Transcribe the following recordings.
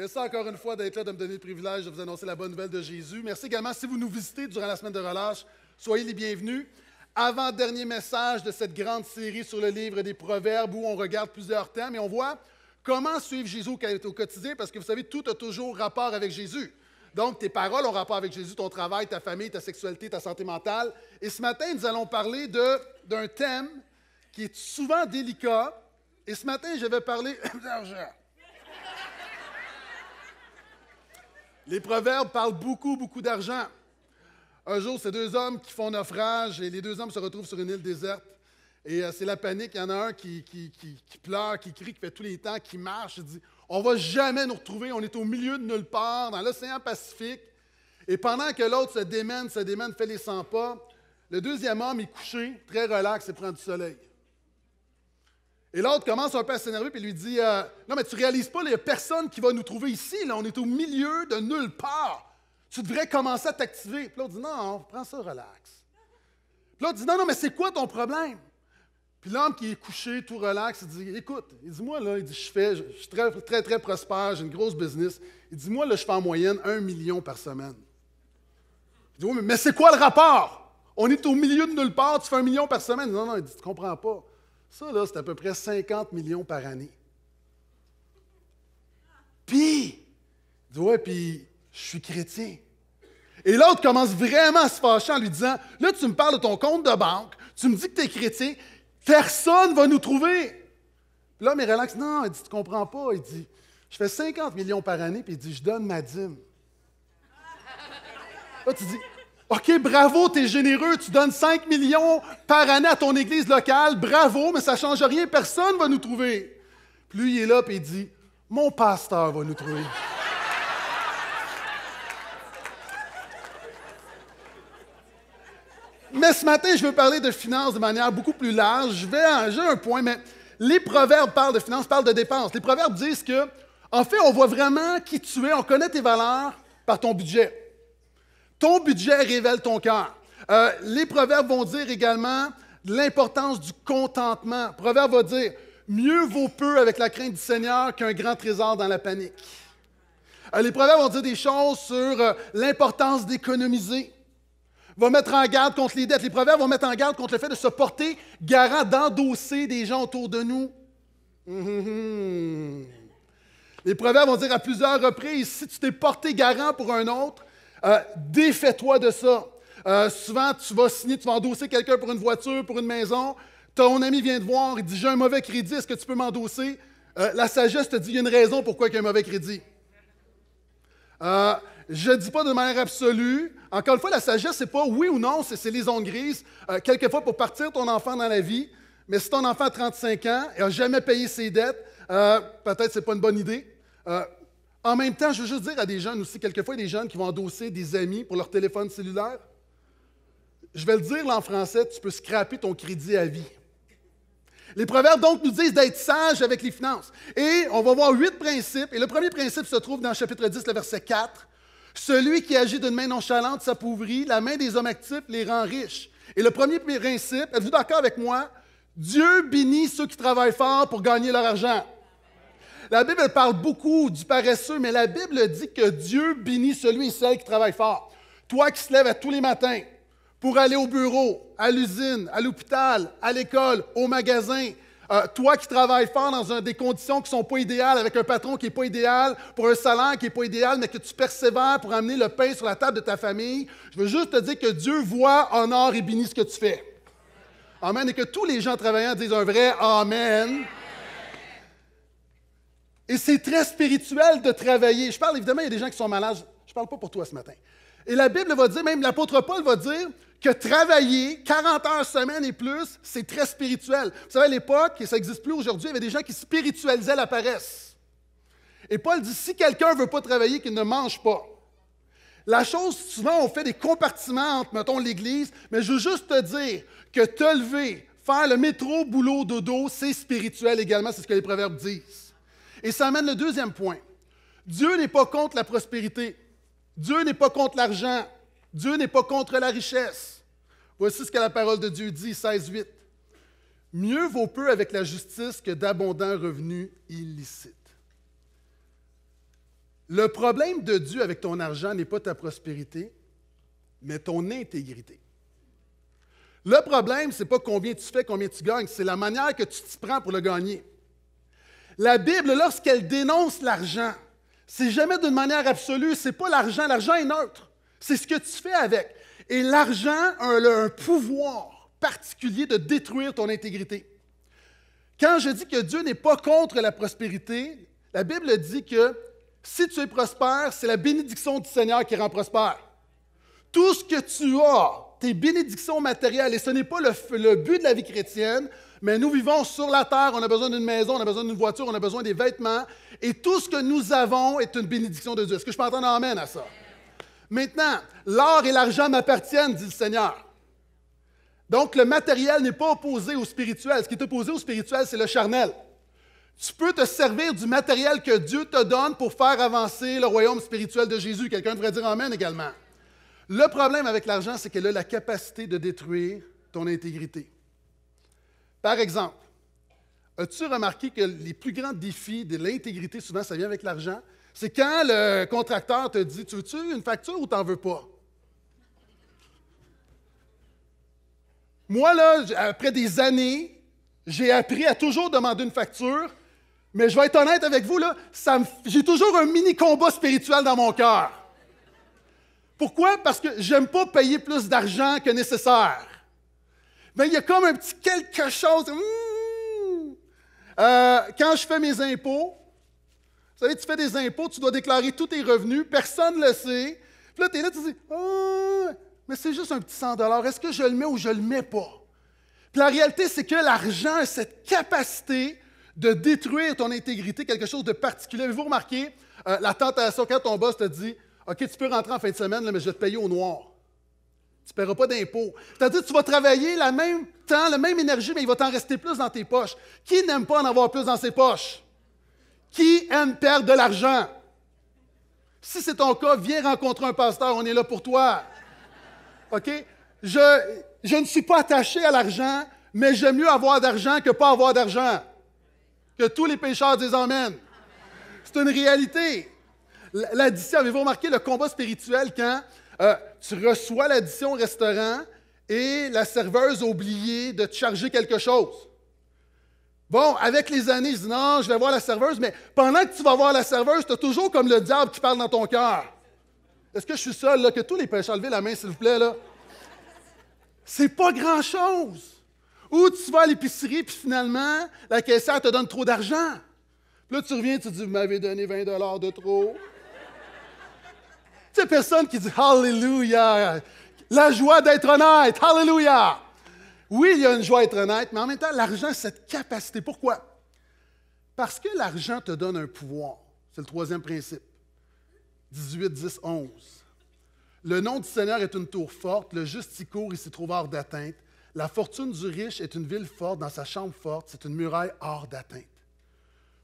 Merci encore une fois d'être là, de me donner le privilège de vous annoncer la bonne nouvelle de Jésus. Merci également si vous nous visitez durant la semaine de relâche. Soyez les bienvenus. Avant-dernier message de cette grande série sur le livre des Proverbes où on regarde plusieurs thèmes et on voit comment suivre Jésus au quotidien parce que vous savez, tout a toujours rapport avec Jésus. Donc, tes paroles ont rapport avec Jésus, ton travail, ta famille, ta sexualité, ta santé mentale. Et ce matin, nous allons parler d'un thème qui est souvent délicat. Et ce matin, je vais parler d'argent. Les proverbes parlent beaucoup, beaucoup d'argent. Un jour, c'est deux hommes qui font naufrage et les deux hommes se retrouvent sur une île déserte. Et euh, c'est la panique. Il y en a un qui, pleure, qui crie, qui fait tous les temps, qui marche, qui dit On va jamais nous retrouver, on est au milieu de nulle part, dans l'océan Pacifique. Et pendant que l'autre se démène, se démène, fait les 100 pas, le deuxième homme est couché, très relax et prend du soleil. Et l'autre commence un peu à s'énerver et lui dit euh, Non, mais tu réalises pas, il n'y a personne qui va nous trouver ici. Là, on est au milieu de nulle part. Tu devrais commencer à t'activer. Puis l'autre dit Non, prends ça, relax. Puis l'autre dit Non, non, mais c'est quoi ton problème Puis l'homme qui est couché, tout relax, il dit Écoute, il dit Moi, là, il dit Je fais, je, suis très, très, très prospère, j'ai une grosse business. Il dit Moi, là, je fais en moyenne un million par semaine. Il dit Oui, mais c'est quoi le rapport On est au milieu de nulle part, tu fais un million par semaine. non, non, il dit Tu comprends pas. Ça, là, c'est à peu près 50 millions par année. Puis, dit, « Ouais, puis je suis chrétien. Et l'autre commence vraiment à se fâcher en lui disant Là, tu me parles de ton compte de banque, tu me dis que tu es chrétien, personne ne va nous trouver. Puis là, mais relax, non, il dit Tu ne comprends pas. Il dit Je fais 50 millions par année, puis il dit Je donne ma dîme. tu dis OK, bravo, tu es généreux, tu donnes 5 millions par année à ton église locale, bravo, mais ça ne change rien, personne ne va nous trouver. Puis lui, il est là, et il dit Mon pasteur va nous trouver. mais ce matin, je veux parler de finances de manière beaucoup plus large. Je vais, hein, j'ai un point, mais les proverbes parlent de finances, parlent de dépenses. Les proverbes disent que, en fait, on voit vraiment qui tu es, on connaît tes valeurs par ton budget. Ton budget révèle ton cœur. Euh, les proverbes vont dire également l'importance du contentement. Proverbe va dire Mieux vaut peu avec la crainte du Seigneur qu'un grand trésor dans la panique. Euh, les proverbes vont dire des choses sur euh, l'importance d'économiser. Va mettre en garde contre les dettes. Les proverbes vont mettre en garde contre le fait de se porter garant d'endosser des gens autour de nous. Hum, hum, hum. Les proverbes vont dire à plusieurs reprises si tu t'es porté garant pour un autre, euh, défais-toi de ça. Euh, souvent, tu vas signer, tu vas endosser quelqu'un pour une voiture, pour une maison. Ton ami vient te voir, il dit J'ai un mauvais crédit, est-ce que tu peux m'endosser euh, La sagesse te dit Il y a une raison pourquoi il y a un mauvais crédit. je ne dis pas de manière absolue. Encore une fois, la sagesse, c'est pas oui ou non, c'est les ondes grises. quelquefois, pour partir ton enfant dans la vie, mais si ton enfant a 35 ans et n'a jamais payé ses dettes, peut-être que ce n'est pas une bonne idée. En même temps, je veux juste dire à des jeunes aussi, quelquefois, des jeunes qui vont endosser des amis pour leur téléphone cellulaire. Je vais le dire en français, tu peux scraper ton crédit à vie. Les proverbes donc nous disent d'être sages avec les finances. Et on va voir huit principes. Et le premier principe se trouve dans le chapitre 10, le verset 4. Celui qui agit d'une main nonchalante s'appauvrit, la main des hommes actifs les rend riches. Et le premier principe, êtes-vous d'accord avec moi? Dieu bénit ceux qui travaillent fort pour gagner leur argent. La Bible parle beaucoup du paresseux, mais la Bible dit que Dieu bénit celui et celle qui travaille fort. Toi qui se lèves à tous les matins pour aller au bureau, à l'usine, à l'hôpital, à l'école, au magasin, euh, toi qui travailles fort dans un, des conditions qui sont pas idéales, avec un patron qui est pas idéal, pour un salaire qui est pas idéal, mais que tu persévères pour amener le pain sur la table de ta famille, je veux juste te dire que Dieu voit, honore et bénit ce que tu fais. Amen. Et que tous les gens travaillant disent un vrai Amen. Et c'est très spirituel de travailler. Je parle évidemment, il y a des gens qui sont malades. Je ne parle pas pour toi ce matin. Et la Bible va dire, même l'apôtre Paul va dire que travailler 40 heures semaine et plus, c'est très spirituel. Vous savez, à l'époque, et ça n'existe plus aujourd'hui, il y avait des gens qui spiritualisaient la paresse. Et Paul dit, si quelqu'un ne veut pas travailler, qu'il ne mange pas. La chose, souvent, on fait des compartiments entre, mettons, l'Église, mais je veux juste te dire que te lever, faire le métro, boulot, dodo, c'est spirituel également, c'est ce que les proverbes disent. Et ça amène le deuxième point. Dieu n'est pas contre la prospérité. Dieu n'est pas contre l'argent. Dieu n'est pas contre la richesse. Voici ce que la parole de Dieu dit, 16, 8. Mieux vaut peu avec la justice que d'abondants revenus illicites. Le problème de Dieu avec ton argent n'est pas ta prospérité, mais ton intégrité. Le problème, ce n'est pas combien tu fais, combien tu gagnes, c'est la manière que tu t'y prends pour le gagner. La Bible, lorsqu'elle dénonce l'argent, c'est jamais d'une manière absolue, c'est pas l'argent, l'argent est neutre. C'est ce que tu fais avec. Et l'argent a un, pouvoir particulier de détruire ton intégrité. Quand je dis que Dieu n'est pas contre la prospérité, la Bible dit que si tu es prospère, c'est la bénédiction du Seigneur qui rend prospère. Tout ce que tu as, tes bénédictions matérielles, et ce n'est pas le but de la vie chrétienne, mais nous vivons sur la terre, on a besoin d'une maison, on a besoin d'une voiture, on a besoin des vêtements. Et tout ce que nous avons est une bénédiction de Dieu. Est-ce que je peux entendre Amen à ça? Maintenant, l'or et l'argent m'appartiennent, dit le Seigneur. Donc, le matériel n'est pas opposé au spirituel. Ce qui est opposé au spirituel, c'est le charnel. Tu peux te servir du matériel que Dieu te donne pour faire avancer le royaume spirituel de Jésus. Quelqu'un devrait dire Amen également. Le problème avec l'argent, c'est qu'elle a la capacité de détruire ton intégrité. Par exemple, as-tu remarqué que les plus grands défis de l'intégrité, souvent, ça vient avec l'argent? C'est quand le contracteur te dit Tu veux-tu une facture ou t'en veux pas? Moi, là, après des années, j'ai appris à toujours demander une facture, mais je vais être honnête avec vous, là, j'ai toujours un mini combat spirituel dans mon cœur. Pourquoi? Parce que j'aime pas payer plus d'argent que nécessaire il y a comme un petit quelque chose. Euh, quand je fais mes impôts, vous savez, tu fais des impôts, tu dois déclarer tous tes revenus, personne ne le sait. Puis là, tu es là, tu dis, ah, mais c'est juste un petit 100 est-ce que je le mets ou je ne le mets pas? la réalité, c'est que l'argent a cette capacité de détruire ton intégrité, quelque chose de particulier. Vous remarquez, euh, la tentation, quand ton boss te dit, OK, tu peux rentrer en fin de semaine, mais je vais te payer au noir. Tu ne paieras pas d'impôts. C'est-à-dire tu vas travailler le même temps, la même énergie, mais il va t'en rester plus dans tes poches. Qui n'aime pas en avoir plus dans ses poches? Qui aime perdre de l'argent? Si c'est ton cas, viens rencontrer un pasteur, on est là pour toi. OK? Je, je ne suis pas attaché à l'argent, mais j'aime mieux avoir d'argent que pas avoir d'argent. Que tous les pécheurs disent Amen. C'est une réalité. L'addition, avez-vous remarqué le combat spirituel quand euh, tu reçois l'addition au restaurant et la serveuse a oublié de te charger quelque chose. Bon, avec les années, je dis non, je vais voir la serveuse, mais pendant que tu vas voir la serveuse, tu as toujours comme le diable qui parle dans ton cœur. Est-ce que je suis seul, là, que tous les ont levez la main, s'il vous plaît, là? C'est pas grand-chose. Ou tu vas à l'épicerie, puis finalement, la caissière te donne trop d'argent. Puis là, tu reviens, tu dis, vous m'avez donné 20 de trop. Tu personne qui dit Hallelujah. La joie d'être honnête. Hallelujah. Oui, il y a une joie d'être honnête, mais en même temps, l'argent, cette capacité. Pourquoi? Parce que l'argent te donne un pouvoir. C'est le troisième principe. 18, 10, 11. Le nom du Seigneur est une tour forte, le juste y court, et s'y trouve hors d'atteinte. La fortune du riche est une ville forte, dans sa chambre forte, c'est une muraille hors d'atteinte.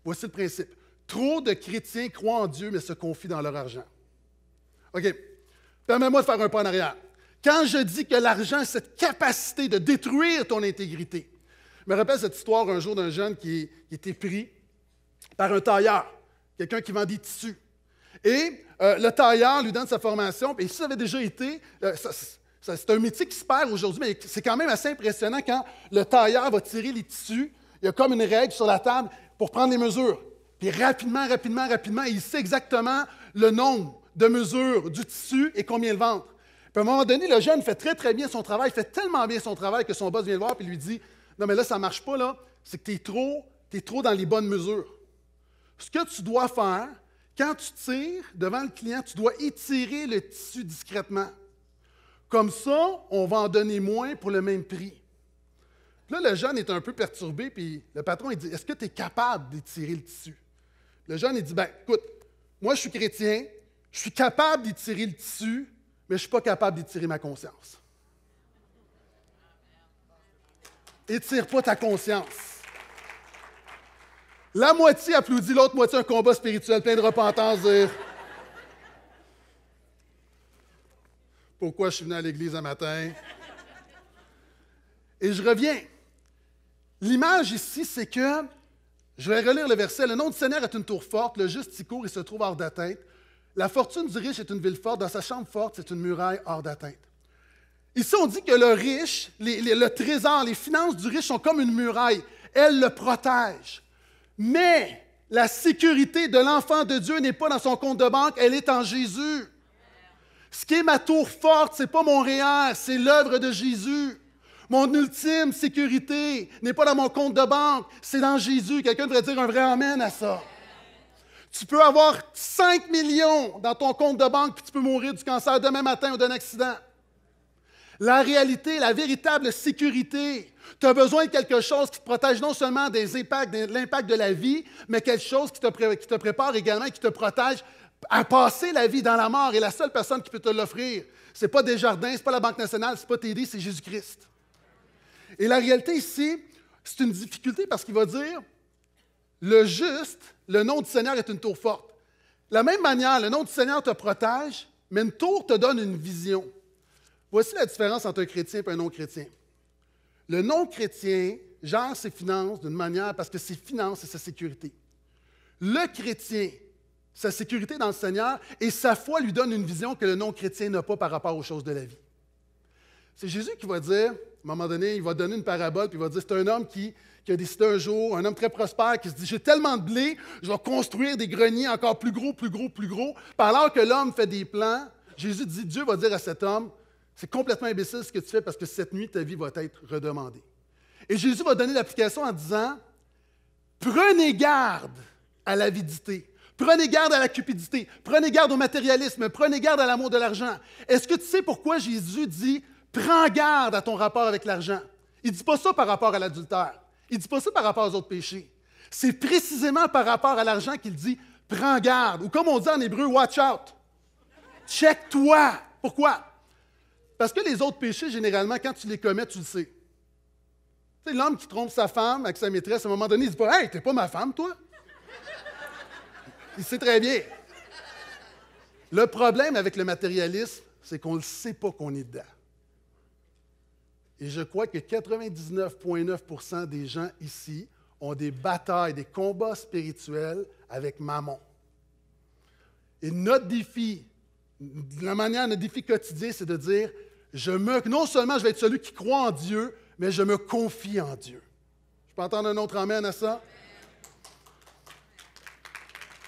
Voici le principe. Trop de chrétiens croient en Dieu, mais se confient dans leur argent. OK. Permets-moi de faire un pas en arrière. Quand je dis que l'argent, a cette capacité de détruire ton intégrité, je me rappelle cette histoire un jour d'un jeune qui, qui, était pris par un tailleur, quelqu'un qui vend des tissus. Et euh, le tailleur lui donne sa formation, et ça avait déjà été, euh, c'est un métier qui se perd aujourd'hui, mais c'est quand même assez impressionnant quand le tailleur va tirer les tissus, il y a comme une règle sur la table pour prendre les mesures. Puis rapidement, rapidement, rapidement, il sait exactement le nombre de mesure du tissu et combien le ventre. Puis à un moment donné, le jeune fait très, très bien son travail, fait tellement bien son travail que son boss vient le voir et lui dit Non, mais là, ça ne marche pas, là. C'est que tu es trop, es trop dans les bonnes mesures. Ce que tu dois faire, quand tu tires devant le client, tu dois étirer le tissu discrètement. Comme ça, on va en donner moins pour le même prix. là, le jeune est un peu perturbé, puis le patron, il dit Est-ce que tu es capable d'étirer le tissu Le jeune, il dit Ben, écoute, moi, je suis chrétien, je suis capable d'y tirer le tissu, mais je ne suis pas capable d'y tirer ma conscience. Étire pas ta conscience. La moitié applaudit, l'autre moitié un combat spirituel plein de repentance. Dire pourquoi je suis venu à l'église un matin. Et je reviens. L'image ici, c'est que, je vais relire le verset, le nom du Seigneur est une tour forte, le juste y court, et se trouve hors d'atteinte. La fortune du riche est une ville forte, dans sa chambre forte, c'est une muraille hors d'atteinte. Ici, on dit que le riche, le trésor, les finances du riche sont comme une muraille. Elles le protègent. Mais la sécurité de l'enfant de Dieu n'est pas dans son compte de banque, elle est en Jésus. Ce qui est ma tour forte, ce n'est pas mon réel, c'est l'œuvre de Jésus. Mon ultime sécurité n'est pas dans mon compte de banque, c'est dans Jésus. Quelqu'un devrait dire un vrai Amen à ça. Tu peux avoir 5 millions dans ton compte de banque, puis tu peux mourir du cancer demain matin ou d'un accident. La réalité, la véritable sécurité, tu as besoin de quelque chose qui te protège non seulement des impacts, de l'impact de la vie, mais quelque chose qui te, prépare également, qui te protège à passer la vie dans la mort. Et la seule personne qui peut te l'offrir, ce n'est pas Desjardins, ce n'est pas la Banque nationale, ce n'est pas TD, c'est Jésus-Christ. Et la réalité ici, c'est une difficulté parce qu'il va dire, le juste le nom du Seigneur est une tour forte. De la même manière, le nom du Seigneur te protège, mais une tour te donne une vision. Voici la différence entre un chrétien et un non-chrétien. Le non-chrétien gère ses finances d'une manière parce que ses finances, et sa sécurité. Le chrétien, sa sécurité dans le Seigneur et sa foi lui donne une vision que le non-chrétien n'a pas par rapport aux choses de la vie. C'est Jésus qui va dire, à un moment donné, il va donner une parabole, puis il va dire, c'est un homme qui, qui, a décidé un jour, un homme très prospère, qui se dit, j'ai tellement de blé, je vais construire des greniers encore plus gros, plus gros, plus gros. alors que l'homme fait des plans, Jésus dit, Dieu va dire à cet homme, c'est complètement imbécile ce que tu fais parce que cette nuit, ta vie va être redemandée. Et Jésus va donner l'application en disant, prenez garde à l'avidité. Prenez garde à la cupidité. Prenez garde au matérialisme. Prenez garde à l'amour de l'argent. Est-ce que tu sais pourquoi Jésus dit Prends garde à ton rapport avec l'argent. Il ne dit pas ça par rapport à l'adultère. Il ne dit pas ça par rapport aux autres péchés. C'est précisément par rapport à l'argent qu'il dit prends garde. Ou comme on dit en hébreu, watch out. Check-toi. Pourquoi? Parce que les autres péchés, généralement, quand tu les commets, tu le sais. Tu l'homme qui trompe sa femme avec sa maîtresse, à un moment donné, il dit pas Hey, t'es pas ma femme, toi. il sait très bien. Le problème avec le matérialisme, c'est qu'on ne sait pas qu'on est dedans. Et je crois que 99,9 des gens ici ont des batailles, des combats spirituels avec maman. Et notre défi, la manière, notre défi quotidien, c'est de dire, je me, non seulement je vais être celui qui croit en Dieu, mais je me confie en Dieu. Je peux entendre un autre amen à ça?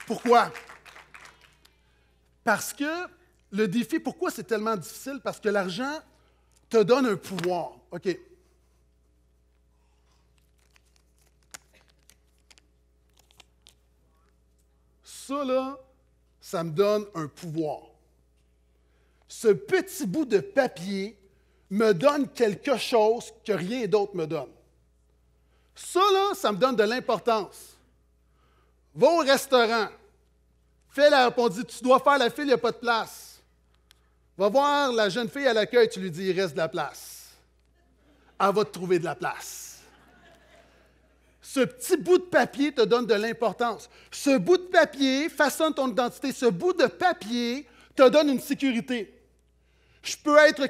Pourquoi? Parce que le défi, pourquoi c'est tellement difficile? Parce que l'argent te donne un pouvoir. OK. Ça, là, ça me donne un pouvoir. Ce petit bout de papier me donne quelque chose que rien d'autre me donne. Ça, là, ça me donne de l'importance. Va au restaurant. Fais la, on tu dois faire la file, il n'y a pas de place. Va voir la jeune fille à l'accueil, tu lui dis, il reste de la place elle va te trouver de la place. Ce petit bout de papier te donne de l'importance. Ce bout de papier façonne ton identité. Ce bout de papier te donne une sécurité. Je peux être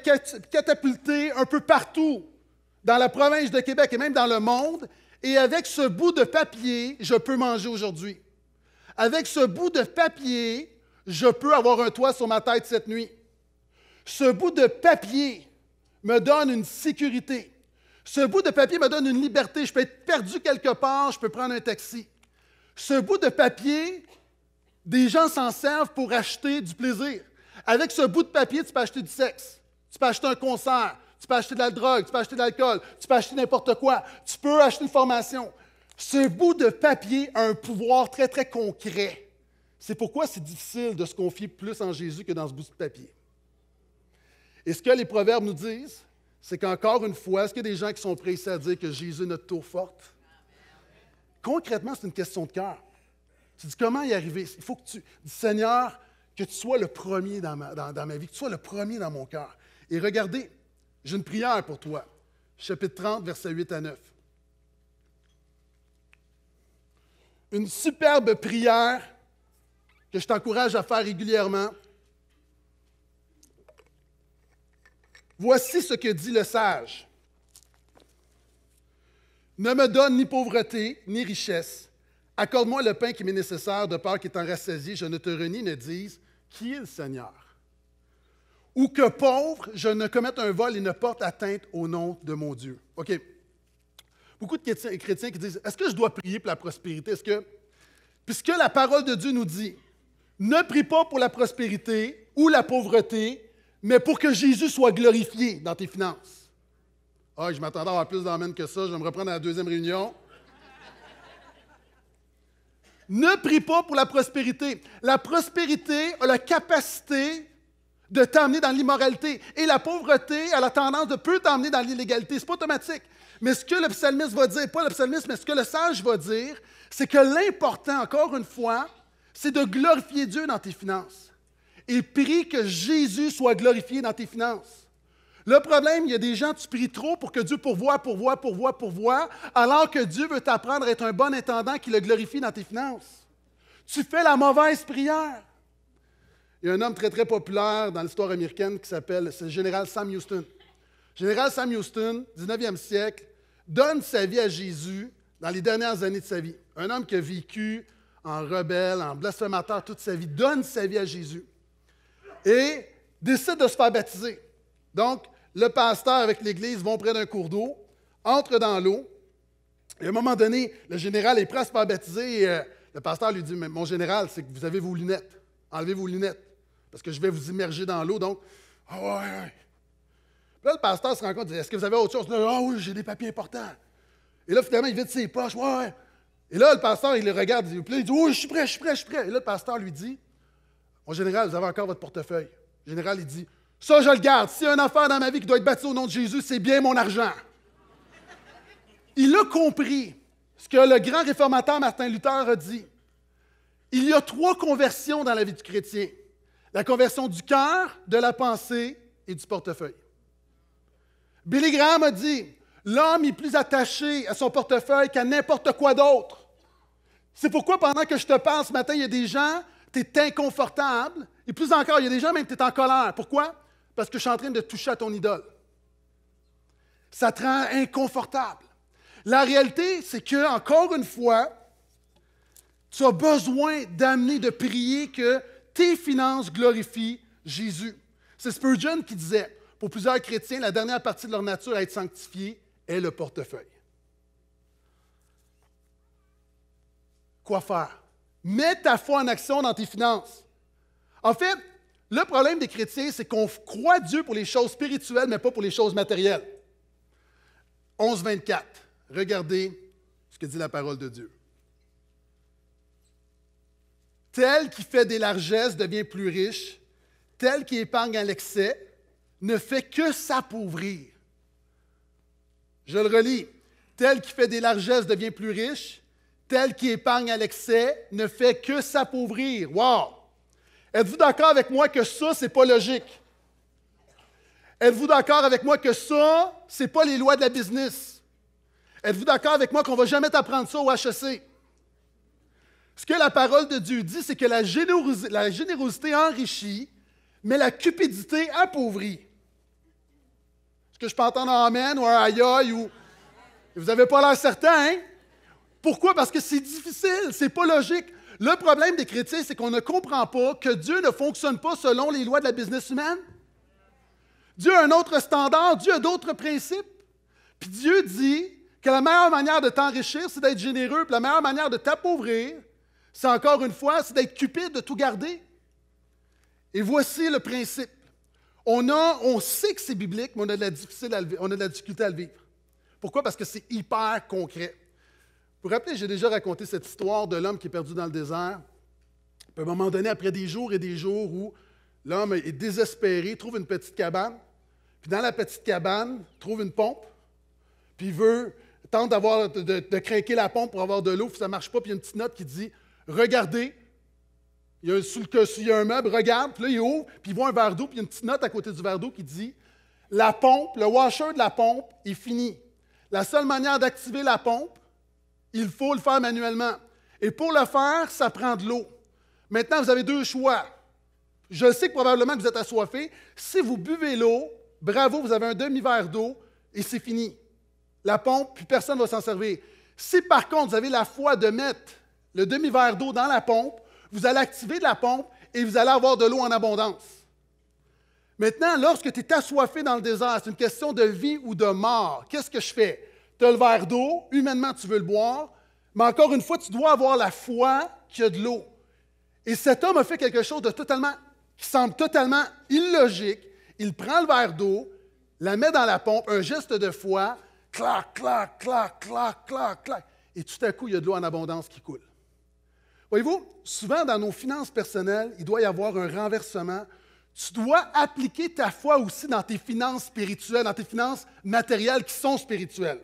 catapulté un peu partout dans la province de Québec et même dans le monde, et avec ce bout de papier, je peux manger aujourd'hui. Avec ce bout de papier, je peux avoir un toit sur ma tête cette nuit. Ce bout de papier me donne une sécurité. Ce bout de papier me donne une liberté. Je peux être perdu quelque part, je peux prendre un taxi. Ce bout de papier, des gens s'en servent pour acheter du plaisir. Avec ce bout de papier, tu peux acheter du sexe, tu peux acheter un concert, tu peux acheter de la drogue, tu peux acheter de l'alcool, tu peux acheter n'importe quoi, tu peux acheter une formation. Ce bout de papier a un pouvoir très, très concret. C'est pourquoi c'est difficile de se confier plus en Jésus que dans ce bout de papier. est ce que les proverbes nous disent, c'est qu'encore une fois, est-ce qu'il y a des gens qui sont prêts à dire que Jésus est notre tour forte? Concrètement, c'est une question de cœur. Tu dis comment y arriver? Il faut que tu dis Seigneur, que tu sois le premier dans ma, dans, dans ma vie, que tu sois le premier dans mon cœur. Et regardez, j'ai une prière pour toi. Chapitre 30, versets 8 à 9. Une superbe prière que je t'encourage à faire régulièrement Voici ce que dit le sage. Ne me donne ni pauvreté, ni richesse. Accorde-moi le pain qui m'est nécessaire, de peur qu'étant rassasié, je ne te renie, ne dise Qui est le Seigneur Ou que pauvre, je ne commette un vol et ne porte atteinte au nom de mon Dieu. OK. Beaucoup de chrétiens qui disent Est-ce que je dois prier pour la prospérité ce que. Puisque la parole de Dieu nous dit Ne prie pas pour la prospérité ou la pauvreté mais pour que Jésus soit glorifié dans tes finances. Ah, je m'attendais à avoir plus d'emmène que ça, je vais me reprendre à la deuxième réunion. ne prie pas pour la prospérité. La prospérité a la capacité de t'emmener dans l'immoralité. Et la pauvreté a la tendance de peu t'emmener dans l'illégalité. Ce n'est pas automatique. Mais ce que le psalmiste va dire, pas le psalmiste, mais ce que le sage va dire, c'est que l'important, encore une fois, c'est de glorifier Dieu dans tes finances et prie que Jésus soit glorifié dans tes finances. Le problème, il y a des gens, tu pries trop pour que Dieu pourvoie, pourvoie, pourvoie, pourvoie, alors que Dieu veut t'apprendre à être un bon intendant qui le glorifie dans tes finances. Tu fais la mauvaise prière. Il y a un homme très, très populaire dans l'histoire américaine qui s'appelle le général Sam Houston. Général Sam Houston, 19e siècle, donne sa vie à Jésus dans les dernières années de sa vie. Un homme qui a vécu en rebelle, en blasphémateur toute sa vie, donne sa vie à Jésus et décide de se faire baptiser. Donc, le pasteur avec l'Église vont près d'un cours d'eau, entre dans l'eau, et à un moment donné, le général est prêt à se faire baptiser, euh, le pasteur lui dit, mon général, c'est que vous avez vos lunettes, enlevez vos lunettes, parce que je vais vous immerger dans l'eau, donc, oh, ouais, ouais. Puis là, le pasteur se rend compte, est-ce que vous avez autre chose? Ah oui, j'ai des papiers importants. Et là, finalement, il vide ses poches, Et là, le pasteur, il le regarde, il dit, oui, je suis prêt, je suis prêt, je suis prêt. Et là, le pasteur lui dit, en général, vous avez encore votre portefeuille. Le général, il dit Ça, je le garde. S'il y a une affaire dans ma vie qui doit être bâtie au nom de Jésus, c'est bien mon argent. Il a compris ce que le grand réformateur Martin Luther a dit. Il y a trois conversions dans la vie du chrétien la conversion du cœur, de la pensée et du portefeuille. Billy Graham a dit L'homme est plus attaché à son portefeuille qu'à n'importe quoi d'autre. C'est pourquoi, pendant que je te parle ce matin, il y a des gens tu es inconfortable, et plus encore, il y a des gens même tu es en colère. Pourquoi? Parce que je suis en train de toucher à ton idole. Ça te rend inconfortable. La réalité, c'est que, encore une fois, tu as besoin d'amener, de prier que tes finances glorifient Jésus. C'est Spurgeon qui disait, pour plusieurs chrétiens, la dernière partie de leur nature à être sanctifiée est le portefeuille. Quoi faire Mets ta foi en action dans tes finances. En fait, le problème des chrétiens, c'est qu'on croit Dieu pour les choses spirituelles, mais pas pour les choses matérielles. 11, 24. Regardez ce que dit la parole de Dieu. Tel qui fait des largesses devient plus riche, tel qui épargne à l'excès ne fait que s'appauvrir. Je le relis. Tel qui fait des largesses devient plus riche, Tel qui épargne à l'excès ne fait que s'appauvrir. Wow! Êtes-vous d'accord avec moi que ça, c'est pas logique? Êtes-vous d'accord avec moi que ça, c'est pas les lois de la business? Êtes-vous d'accord avec moi qu'on va jamais t'apprendre ça au HEC? Ce que la parole de Dieu dit, c'est que la générosité, la générosité enrichit, mais la cupidité appauvrit. Est-ce que je peux entendre un Amen ou un aïe ou. Vous n'avez pas l'air certain, hein? Pourquoi? Parce que c'est difficile, c'est pas logique. Le problème des chrétiens, c'est qu'on ne comprend pas que Dieu ne fonctionne pas selon les lois de la business humaine. Dieu a un autre standard, Dieu a d'autres principes. Puis Dieu dit que la meilleure manière de t'enrichir, c'est d'être généreux, puis la meilleure manière de t'appauvrir, c'est encore une fois, c'est d'être cupide, de tout garder. Et voici le principe. On, a, on sait que c'est biblique, mais on a, on a de la difficulté à le vivre. Pourquoi? Parce que c'est hyper concret. Vous vous rappelez, j'ai déjà raconté cette histoire de l'homme qui est perdu dans le désert. Puis à un moment donné, après des jours et des jours où l'homme est désespéré, trouve une petite cabane, puis dans la petite cabane, trouve une pompe, puis il veut tente d'avoir, de, craquer la pompe pour avoir de l'eau, puis ça ne marche pas, puis il y a une petite note qui dit Regardez, il y a, sous il y a un meuble, regarde, puis là, il ouvre, puis il voit un verre d'eau, puis il y a une petite note à côté du verre d'eau qui dit La pompe, le washer de la pompe est fini. La seule manière d'activer la pompe, il faut le faire manuellement. Et pour le faire, ça prend de l'eau. Maintenant, vous avez deux choix. Je sais que probablement que vous êtes assoiffé. Si vous buvez l'eau, bravo, vous avez un demi-verre d'eau et c'est fini. La pompe, puis personne ne va s'en servir. Si par contre, vous avez la foi de mettre le demi-verre d'eau dans la pompe, vous allez activer de la pompe et vous allez avoir de l'eau en abondance. Maintenant, lorsque tu es assoiffé dans le désert, c'est une question de vie ou de mort. Qu'est-ce que je fais? tu as le verre d'eau, humainement tu veux le boire, mais encore une fois, tu dois avoir la foi qu'il y a de l'eau. Et cet homme a fait quelque chose de totalement, qui semble totalement illogique. Il prend le verre d'eau, la met dans la pompe, un geste de foi, clac, clac, clac, clac, clac, clac, et tout à coup, il y a de l'eau en abondance qui coule. Voyez-vous, souvent dans nos finances personnelles, il doit y avoir un renversement. Tu dois appliquer ta foi aussi dans tes finances spirituelles, dans tes finances matérielles qui sont spirituelles.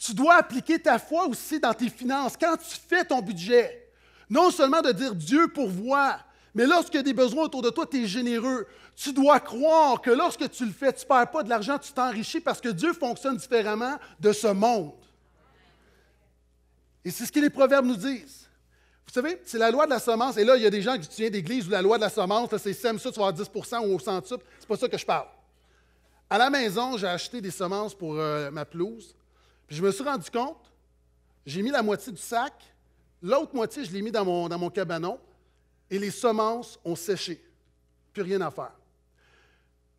Tu dois appliquer ta foi aussi dans tes finances. Quand tu fais ton budget, non seulement de dire Dieu pourvoit, mais lorsqu'il y a des besoins autour de toi, tu es généreux. Tu dois croire que lorsque tu le fais, tu ne perds pas de l'argent, tu t'enrichis parce que Dieu fonctionne différemment de ce monde. Et c'est ce que les proverbes nous disent. Vous savez, c'est la loi de la semence. Et là, il y a des gens qui viennent d'église où la loi de la semence, c'est sème ça, tu vas 10 ou au centuple. C'est pas ça que je parle. À la maison, j'ai acheté des semences pour euh, ma pelouse je me suis rendu compte, j'ai mis la moitié du sac, l'autre moitié, je l'ai mis dans mon, dans mon cabanon, et les semences ont séché. Plus rien à faire.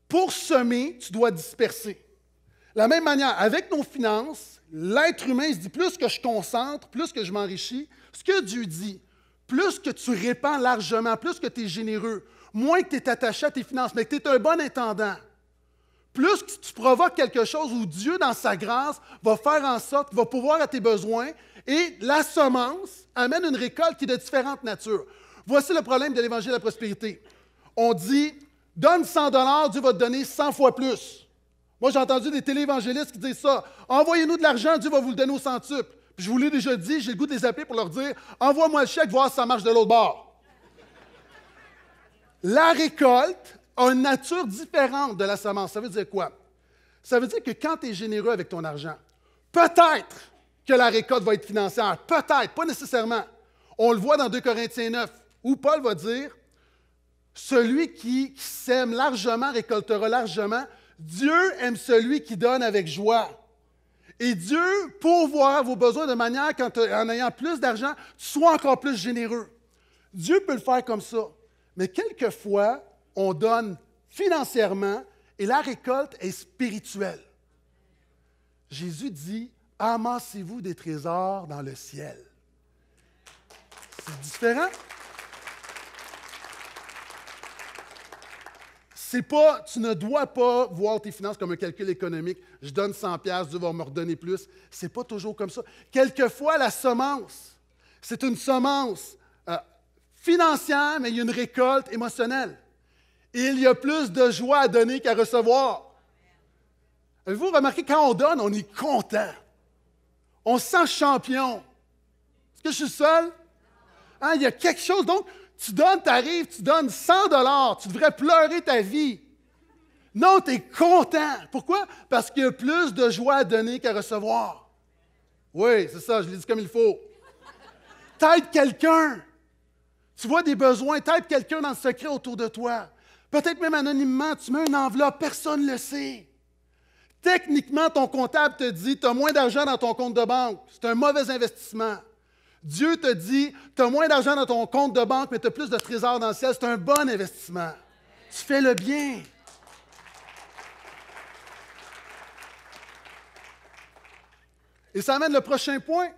Pour semer, tu dois disperser. La même manière, avec nos finances, l'être humain se dit plus que je concentre, plus que je m'enrichis. Ce que Dieu dit, plus que tu répands largement, plus que tu es généreux, moins que tu es attaché à tes finances, mais que tu es un bon intendant, plus que tu provoques quelque chose où Dieu, dans sa grâce, va faire en sorte, va pouvoir à tes besoins, et la semence amène une récolte qui est de différentes natures. Voici le problème de l'évangile de la prospérité. On dit, donne 100 dollars, Dieu va te donner 100 fois plus. Moi, j'ai entendu des téléévangélistes qui disent ça. Envoyez-nous de l'argent, Dieu va vous le donner au centuple. Puis je vous l'ai déjà dit, j'ai le goût de les appeler pour leur dire, envoie-moi le chèque, voir si ça marche de l'autre bord. La récolte a une nature différente de la semence. Ça veut dire quoi? Ça veut dire que quand tu es généreux avec ton argent, peut-être que la récolte va être financière, peut-être, pas nécessairement. On le voit dans 2 Corinthiens 9, où Paul va dire, Celui qui, sème largement récoltera largement, Dieu aime celui qui donne avec joie. Et Dieu voir vos besoins de manière qu'en ayant plus d'argent, tu sois encore plus généreux. Dieu peut le faire comme ça. Mais quelquefois, on donne financièrement et la récolte est spirituelle. Jésus dit, amassez-vous des trésors dans le ciel. C'est différent. C'est pas, tu ne dois pas voir tes finances comme un calcul économique. Je donne 100 pièces, Dieu va me redonner plus. C'est pas toujours comme ça. Quelquefois, la semence, c'est une semence euh, financière, mais il y a une récolte émotionnelle. Il y a plus de joie à donner qu'à recevoir. Avez-vous remarqué, quand on donne, on est content. On se sent champion. Est-ce que je suis seul? Hein, il y a quelque chose. Donc, tu donnes, tu arrives, tu donnes 100 dollars. Tu devrais pleurer ta vie. Non, tu es content. Pourquoi? Parce qu'il y a plus de joie à donner qu'à recevoir. Oui, c'est ça, je l'ai dit comme il faut. T'aides quelqu'un. Tu vois des besoins, t'aides quelqu'un dans le secret autour de toi. Peut-être même anonymement, tu mets une enveloppe, personne ne le sait. Techniquement, ton comptable te dit, tu as moins d'argent dans ton compte de banque. C'est un mauvais investissement. Dieu te dit, tu as moins d'argent dans ton compte de banque, mais tu as plus de trésors dans le ciel. C'est un bon investissement. Tu fais le bien. Et ça amène le prochain point.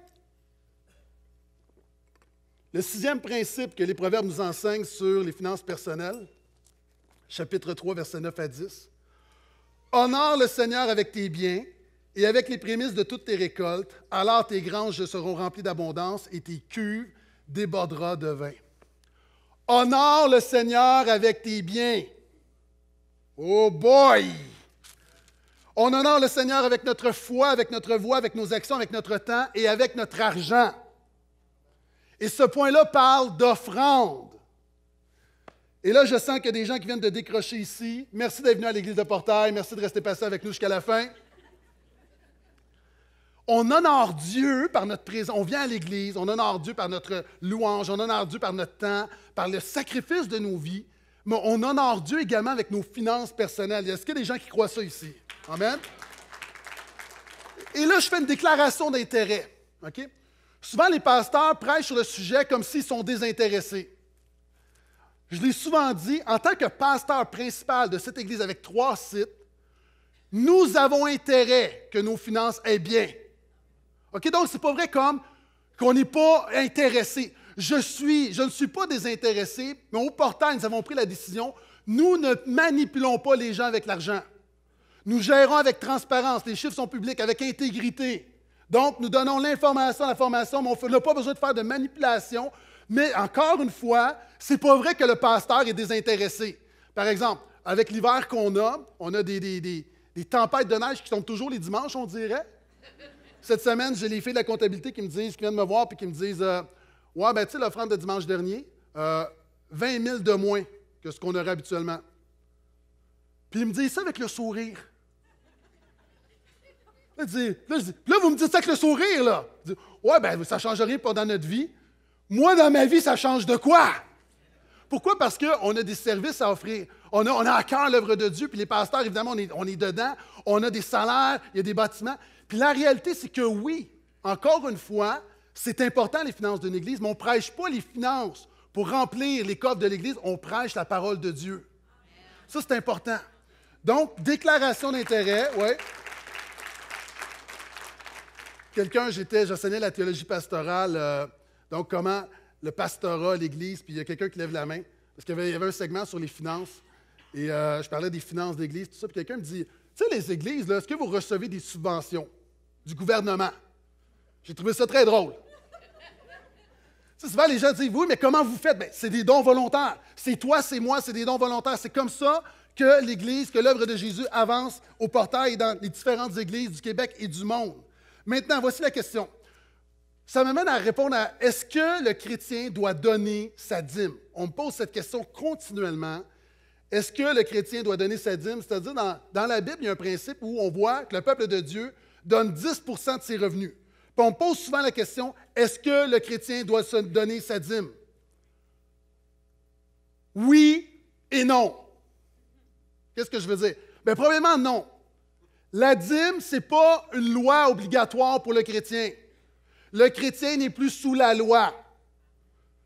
Le sixième principe que les proverbes nous enseignent sur les finances personnelles, chapitre 3, verset 9 à 10. Honore le Seigneur avec tes biens et avec les prémices de toutes tes récoltes, alors tes granges seront remplies d'abondance et tes cuves débordera de vin. Honore le Seigneur avec tes biens. Oh boy! On honore le Seigneur avec notre foi, avec notre voix, avec nos actions, avec notre temps et avec notre argent. Et ce point-là parle d'offrande. Et là, je sens qu'il y a des gens qui viennent de décrocher ici. Merci d'être venu à l'église de Portail. Merci de rester passé avec nous jusqu'à la fin. On honore Dieu par notre présence. On vient à l'église, on honore Dieu par notre louange, on honore Dieu par notre temps, par le sacrifice de nos vies. Mais on honore Dieu également avec nos finances personnelles. Est-ce qu'il y a des gens qui croient ça ici? Amen. Et là, je fais une déclaration d'intérêt. OK? Souvent, les pasteurs prêchent sur le sujet comme s'ils sont désintéressés je l'ai souvent dit, en tant que pasteur principal de cette Église avec trois sites, nous avons intérêt que nos finances aient bien. OK? Donc, n'est pas vrai comme qu'on n'est pas intéressé. Je suis, je ne suis pas désintéressé, mais au portail, nous avons pris la décision. Nous ne manipulons pas les gens avec l'argent. Nous gérons avec transparence. Les chiffres sont publics, avec intégrité. Donc, nous donnons l'information la formation, mais on n'a pas besoin de faire de manipulation. Mais encore une fois, c'est pas vrai que le pasteur est désintéressé. Par exemple, avec l'hiver qu'on a, on a des, tempêtes de neige qui tombent toujours les dimanches, on dirait. Cette semaine, j'ai les filles de la comptabilité qui me disent, qui viennent me voir, puis qui me disent euh, Ouais, ben tu sais, l'offrande de dimanche dernier, 20 euh, 000 de moins que ce qu'on aurait habituellement. Puis ils me disent ça avec le sourire. Là, vous me dites ça avec le sourire, là. Je dis, ouais, ben ça ne change rien pendant notre vie. Moi, dans ma vie, ça change de quoi? Pourquoi? Parce qu'on a des services à offrir. On a, on à cœur l'œuvre de Dieu, puis les pasteurs, évidemment, on est, dedans. On a des salaires, il y a des bâtiments. Puis la réalité, c'est que oui, encore une fois, c'est important les finances d'une Église, mais on ne prêche pas les finances pour remplir les coffres de l'Église, on prêche la parole de Dieu. Ça, c'est important. Donc, déclaration d'intérêt, oui. Quelqu'un, j'étais, j'enseignais la théologie pastorale. Euh, donc, comment le pastorat, l'Église, puis il y a quelqu'un qui lève la main, parce qu'il y, avait, un segment sur les finances, et euh, je parlais des finances d'Église, tout ça, puis quelqu'un me dit, tu sais, les églises, est-ce que vous recevez des subventions du gouvernement? J'ai trouvé ça très drôle. ça, souvent, les gens disent, oui, mais comment vous faites? Ben, c'est des dons volontaires. C'est toi, c'est moi, c'est des dons volontaires. C'est comme ça que l'Église, que l'œuvre de Jésus avance au portail dans les différentes églises du Québec et du monde. Maintenant, voici la question. Ça m'amène à répondre à est-ce que le chrétien doit donner sa dîme? On me pose cette question continuellement. Est-ce que le chrétien doit donner sa dîme? C'est-à-dire, dans, la Bible, il y a un principe où on voit que le peuple de Dieu donne 10 de ses revenus. Puis on me pose souvent la question est-ce que le chrétien doit se donner sa dîme? Oui et non. Qu'est-ce que je veux dire? Bien, premièrement, non. La dîme, ce n'est pas une loi obligatoire pour le chrétien. Le chrétien n'est plus sous la loi.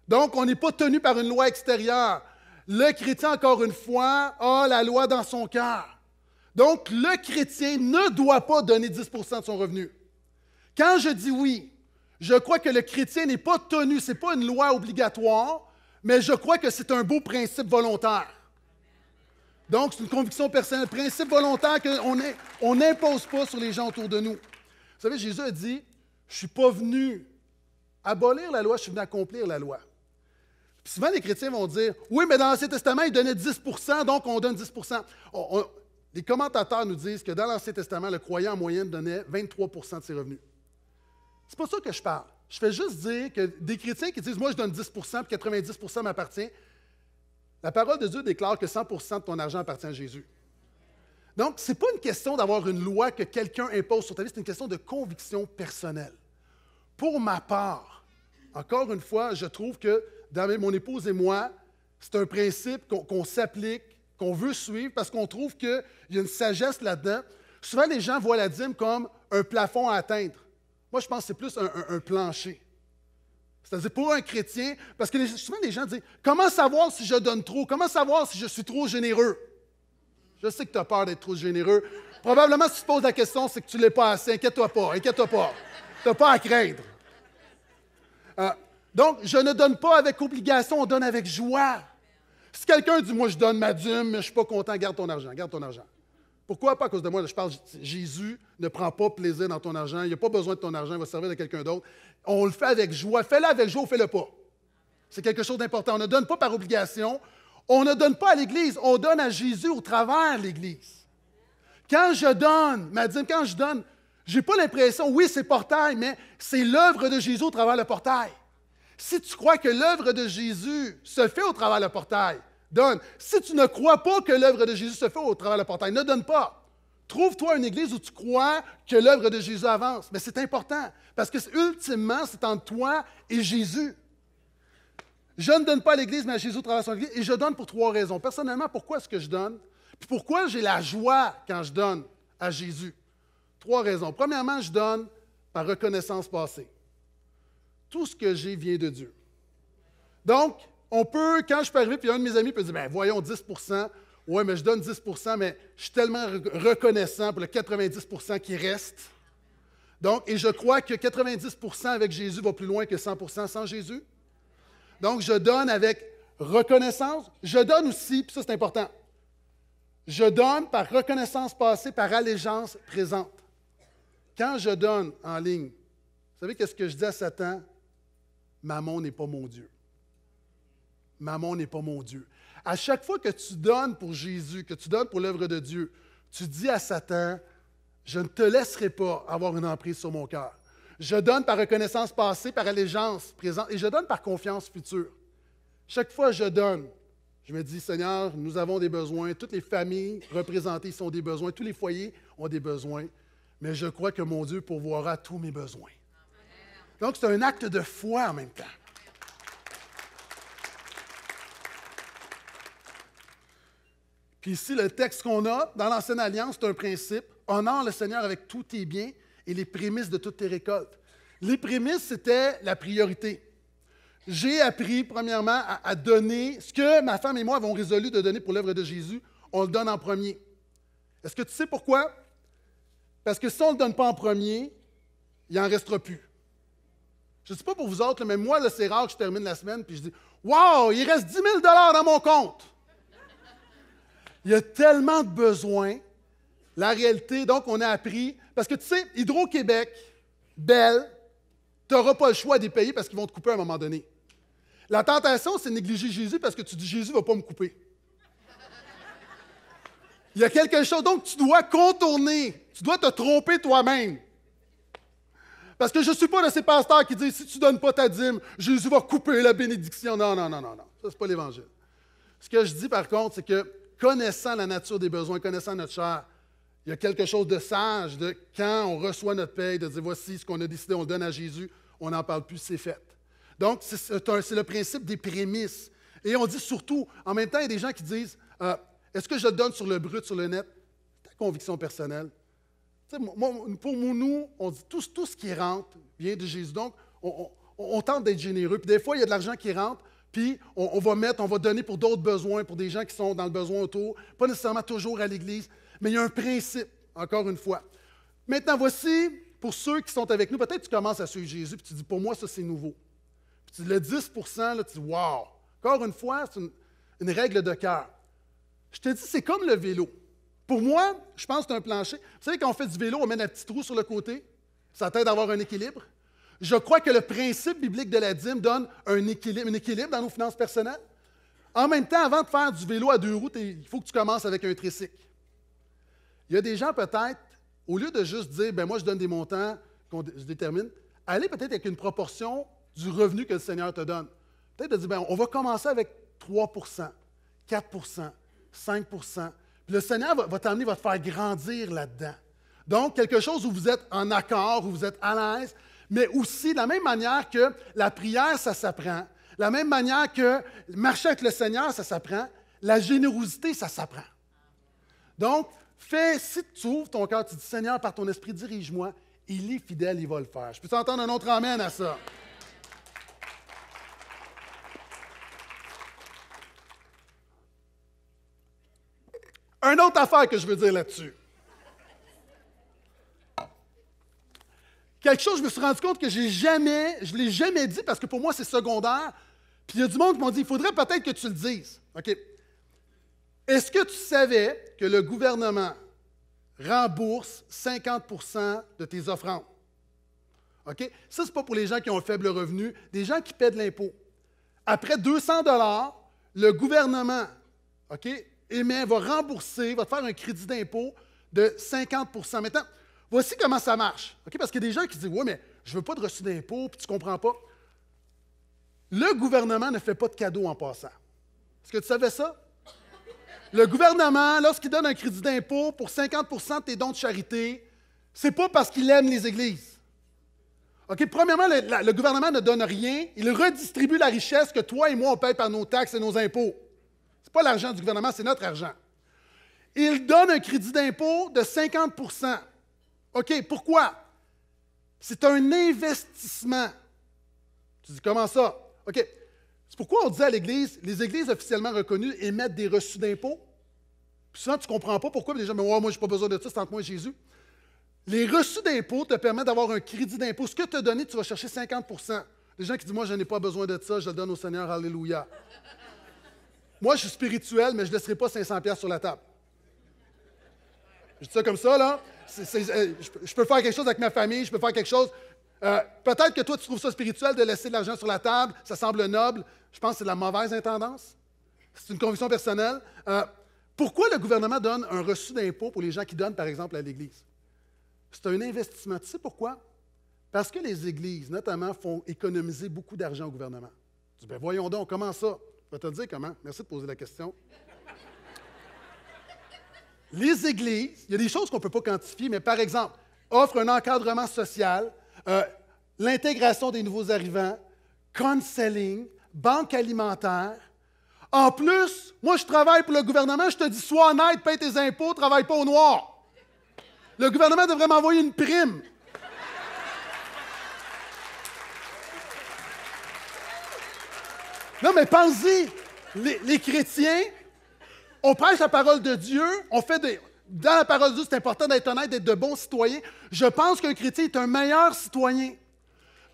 Donc, on n'est pas tenu par une loi extérieure. Le chrétien, encore une fois, a la loi dans son cœur. Donc, le chrétien ne doit pas donner 10 de son revenu. Quand je dis oui, je crois que le chrétien n'est pas tenu, ce n'est pas une loi obligatoire, mais je crois que c'est un beau principe volontaire. Donc, c'est une conviction personnelle, principe volontaire qu'on n'impose pas sur les gens autour de nous. Vous savez, Jésus a dit, je ne suis pas venu abolir la loi, je suis venu accomplir la loi. souvent, les chrétiens vont dire Oui, mais dans l'Ancien Testament, il donnait 10 donc on donne 10 Les commentateurs nous disent que dans l'Ancien Testament, le croyant en moyenne donnait 23 de ses revenus. C'est pas ça que je parle. Je fais juste dire que des chrétiens qui disent Moi, je donne 10 puis 90 m'appartient, la parole de Dieu déclare que 100 de ton argent appartient à Jésus. Donc, ce n'est pas une question d'avoir une loi que quelqu'un impose sur ta vie, c'est une question de conviction personnelle. Pour ma part, encore une fois, je trouve que dans mon épouse et moi, c'est un principe qu'on s'applique, qu'on veut suivre, parce qu'on trouve qu'il y a une sagesse là-dedans. Souvent, les gens voient la dîme comme un plafond à atteindre. Moi, je pense que c'est plus un, plancher. C'est-à-dire pour un chrétien, parce que souvent les gens disent Comment savoir si je donne trop Comment savoir si je suis trop généreux Je sais que tu as peur d'être trop généreux. Probablement, si tu te poses la question, c'est que tu ne l'es pas assez. Inquiète-toi pas, inquiète-toi pas n'as pas à craindre. Euh, donc, je ne donne pas avec obligation, on donne avec joie. Si quelqu'un dit, moi, je donne ma dîme, mais je suis pas content, garde ton argent, garde ton argent. Pourquoi? Pas à cause de moi. Je parle, Jésus ne prend pas plaisir dans ton argent. Il n'a pas besoin de ton argent. Il va servir de quelqu'un d'autre. On le fait avec joie. Fais-le avec joie ou fais-le pas. C'est quelque chose d'important. On ne donne pas par obligation. On ne donne pas à l'Église. On donne à Jésus au travers de l'Église. Quand je donne, ma dîme, quand je donne, n'ai pas l'impression, oui, c'est portail, mais c'est l'œuvre de Jésus au travers le portail. Si tu crois que l'œuvre de Jésus se fait au travers le portail, donne. Si tu ne crois pas que l'œuvre de Jésus se fait au travers le portail, ne donne pas. Trouve-toi une église où tu crois que l'œuvre de Jésus avance. Mais c'est important parce que ultimement, c'est entre toi et Jésus. Je ne donne pas à l'Église, mais à Jésus au travers son Église. Et je donne pour trois raisons. Personnellement, pourquoi est-ce que je donne? Puis pourquoi j'ai la joie quand je donne à Jésus? Trois raisons. Premièrement, je donne par reconnaissance passée. Tout ce que j'ai vient de Dieu. Donc, on peut, quand je peux arriver, puis un de mes amis peut dire, ben, voyons, 10 ouais, mais je donne 10 mais je suis tellement reconnaissant pour le 90 qui reste. Donc, et je crois que 90 avec Jésus va plus loin que 100 sans Jésus. Donc, je donne avec reconnaissance. Je donne aussi, puis ça c'est important, je donne par reconnaissance passée, par allégeance présente. Quand je donne en ligne, vous savez qu'est-ce que je dis à Satan? Maman n'est pas mon Dieu. Maman n'est pas mon Dieu. À chaque fois que tu donnes pour Jésus, que tu donnes pour l'œuvre de Dieu, tu dis à Satan, je ne te laisserai pas avoir une emprise sur mon cœur. Je donne par reconnaissance passée, par allégeance présente, et je donne par confiance future. Chaque fois que je donne, je me dis, Seigneur, nous avons des besoins, toutes les familles représentées sont des besoins, tous les foyers ont des besoins mais je crois que mon Dieu pourvoira tous mes besoins. Donc, c'est un acte de foi en même temps. Puis ici, le texte qu'on a dans l'Ancienne Alliance, c'est un principe. Honore le Seigneur avec tous tes biens et les prémices de toutes tes récoltes. Les prémices, c'était la priorité. J'ai appris, premièrement, à, à, donner ce que ma femme et moi avons résolu de donner pour l'œuvre de Jésus. On le donne en premier. Est-ce que tu sais pourquoi? Parce que si on ne le donne pas en premier, il n'en restera plus. Je ne sais pas pour vous autres, mais moi, c'est rare que je termine la semaine et je dis Waouh, il reste 10 000 dans mon compte. Il y a tellement de besoins. La réalité, donc, on a appris. Parce que tu sais, Hydro-Québec, Belle, tu n'auras pas le choix des payer parce qu'ils vont te couper à un moment donné. La tentation, c'est négliger Jésus parce que tu dis Jésus ne va pas me couper. Il y a quelque chose, donc tu dois contourner tu dois te tromper toi-même. Parce que je ne suis pas de ces pasteurs qui disent si tu ne donnes pas ta dîme, Jésus va couper la bénédiction. Non, non, non, non, non. Ça, ce n'est pas l'Évangile. Ce que je dis, par contre, c'est que connaissant la nature des besoins, connaissant notre chair, il y a quelque chose de sage de quand on reçoit notre paye, de dire voici ce qu'on a décidé, on donne à Jésus, on n'en parle plus, c'est fait. Donc, c'est le principe des prémices. Et on dit surtout, en même temps, il y a des gens qui disent euh, est-ce que je donne sur le brut, sur le net Ta conviction personnelle pour nous, on dit tout, ce qui rentre vient de Jésus. Donc, on, tente d'être généreux. Puis des fois, il y a de l'argent qui rentre, puis on, va mettre, on va donner pour d'autres besoins, pour des gens qui sont dans le besoin autour. Pas nécessairement toujours à l'Église, mais il y a un principe, encore une fois. Maintenant, voici, pour ceux qui sont avec nous, peut-être tu commences à suivre Jésus, puis tu dis, pour moi, ça, c'est nouveau. Puis le 10 là, tu dis, wow! Encore une fois, c'est une règle de cœur. Je te dis, c'est comme le vélo. Pour moi, je pense que c'est un plancher. Vous savez, quand on fait du vélo, on met un petit trou sur le côté. Ça t'aide à avoir un équilibre. Je crois que le principe biblique de la dîme donne un équilibre, dans nos finances personnelles. En même temps, avant de faire du vélo à deux roues, il faut que tu commences avec un tricycle. Il y a des gens peut-être, au lieu de juste dire, ben moi je donne des montants qu'on je détermine, allez peut-être avec une proportion du revenu que le Seigneur te donne. Peut-être de dire, ben on va commencer avec 3 4 5 le Seigneur va, va t'amener, va te faire grandir là-dedans. Donc, quelque chose où vous êtes en accord, où vous êtes à l'aise, mais aussi de la même manière que la prière, ça s'apprend, la même manière que marcher avec le Seigneur, ça s'apprend, la générosité, ça s'apprend. Donc, fais, si tu ouvres ton cœur, tu dis Seigneur, par ton esprit, dirige-moi, il est fidèle, il va le faire. Je peux t'entendre un autre Amen à ça? Un autre affaire que je veux dire là-dessus. Quelque chose, je me suis rendu compte que j'ai jamais, je ne l'ai jamais dit parce que pour moi, c'est secondaire. Puis il y a du monde qui m'a dit il faudrait peut-être que tu le dises. OK. Est-ce que tu savais que le gouvernement rembourse 50 de tes offrandes? OK? Ça, ce n'est pas pour les gens qui ont un faible revenu, des gens qui paient de l'impôt. Après 200 le gouvernement OK, mais eh va rembourser, va te faire un crédit d'impôt de 50 Maintenant, voici comment ça marche. Parce qu'il y a des gens qui disent Oui, mais je ne veux pas de reçu d'impôt, puis tu ne comprends pas. Le gouvernement ne fait pas de cadeaux en passant. Est-ce que tu savais ça? Le gouvernement, lorsqu'il donne un crédit d'impôt pour 50 de tes dons de charité, c'est pas parce qu'il aime les églises. OK? Premièrement, le gouvernement ne donne rien. Il redistribue la richesse que toi et moi, on paye par nos taxes et nos impôts l'argent du gouvernement, c'est notre argent. Il donne un crédit d'impôt de 50 OK, pourquoi? C'est un investissement. Tu dis comment ça? OK. C'est pourquoi on dit à l'Église, les Églises officiellement reconnues émettent des reçus d'impôts. Puis souvent, tu ne comprends pas pourquoi, Les gens, « mais moi, je n'ai pas besoin de ça, c'est entre moi Jésus. Les reçus d'impôts te permettent d'avoir un crédit d'impôt. Ce que tu as donné, tu vas chercher 50 Les gens qui disent, moi, je n'ai pas besoin de ça, je le donne au Seigneur, alléluia. Moi, je suis spirituel, mais je ne laisserai pas 500$ sur la table. Je dis ça comme ça, là. Euh, je, peux faire quelque chose avec ma famille, je peux faire quelque chose. Euh, peut-être que toi, tu trouves ça spirituel de laisser de l'argent sur la table, ça semble noble. Je pense que c'est de la mauvaise intendance. C'est une conviction personnelle. Euh, pourquoi le gouvernement donne un reçu d'impôt pour les gens qui donnent, par exemple, à l'Église? C'est un investissement. Tu sais pourquoi? Parce que les églises, notamment, font économiser beaucoup d'argent au gouvernement. Tu dis, ben voyons donc, comment ça? Je vais te dire comment. Merci de poser la question. Les églises, il y a des choses qu'on ne peut pas quantifier, mais par exemple, offre un encadrement social, euh, l'intégration des nouveaux arrivants, counseling, banque alimentaire. En plus, moi, je travaille pour le gouvernement, je te dis sois honnête, paye tes impôts, travaille pas au noir. Le gouvernement devrait m'envoyer une prime. Non, mais pensez, les, les, chrétiens, on prêche la parole de Dieu, on fait des. Dans la parole de Dieu, c'est important d'être honnête, d'être de bons citoyens. Je pense qu'un chrétien est un meilleur citoyen.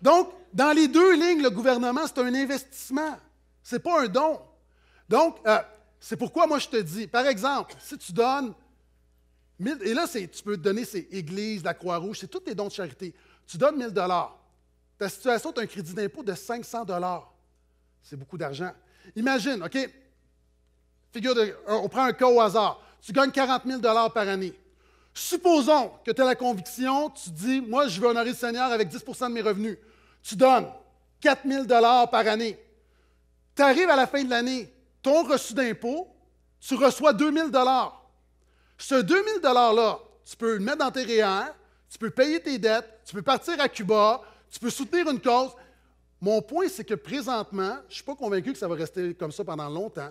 Donc, dans les deux lignes, le gouvernement, c'est un investissement. Ce n'est pas un don. Donc, euh, c'est pourquoi moi je te dis, par exemple, si tu donnes, et là, tu peux te donner, c'est Église, la Croix-Rouge, c'est tous tes dons de charité. Tu donnes 1000 Ta situation, tu as un crédit d'impôt de 500 c'est beaucoup d'argent. Imagine, OK? Figure de, euh, on prend un cas au hasard. Tu gagnes 40 000 par année. Supposons que tu as la conviction, tu dis, moi, je veux honorer le Seigneur avec 10 de mes revenus. Tu donnes 4 000 par année. Tu arrives à la fin de l'année, ton reçu d'impôt, tu reçois 2 000 Ce 2 000 $-là, tu peux le mettre dans tes REER, tu peux payer tes dettes, tu peux partir à Cuba, tu peux soutenir une cause, mon point, c'est que présentement, je ne suis pas convaincu que ça va rester comme ça pendant longtemps,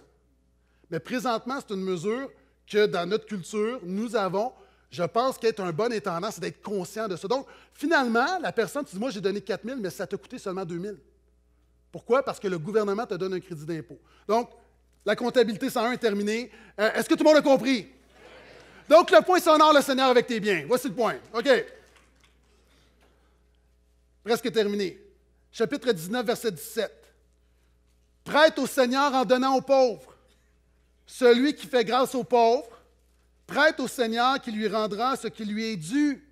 mais présentement, c'est une mesure que dans notre culture, nous avons, je pense qu'être un bon intendant, c'est d'être conscient de ça. Donc, finalement, la personne, tu dis, moi, j'ai donné 4 000, mais ça t'a coûté seulement 2 000. Pourquoi? Parce que le gouvernement te donne un crédit d'impôt. Donc, la comptabilité 101 est terminée. Euh, est-ce que tout le monde a compris? Donc, le point, c'est le Seigneur avec tes biens. Voici le point. OK. Presque terminé chapitre 19, verset 17. Prête au Seigneur en donnant aux pauvres. Celui qui fait grâce aux pauvres, prête au Seigneur qui lui rendra ce qui lui est dû.